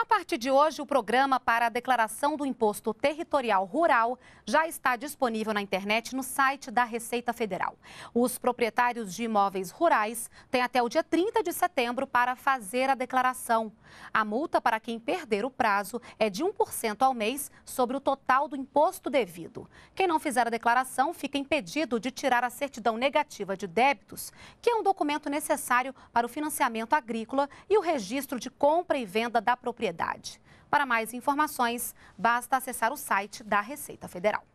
A partir de hoje, o programa para a declaração do Imposto Territorial Rural já está disponível na internet no site da Receita Federal. Os proprietários de imóveis rurais têm até o dia 30 de setembro para fazer a declaração. A multa para quem perder o prazo é de 1% ao mês sobre o total do imposto devido. Quem não fizer a declaração fica impedido de tirar a certidão negativa de débitos, que é um documento necessário para o financiamento agrícola e o registro de compra e venda da propriedade propriedade. Para mais informações, basta acessar o site da Receita Federal.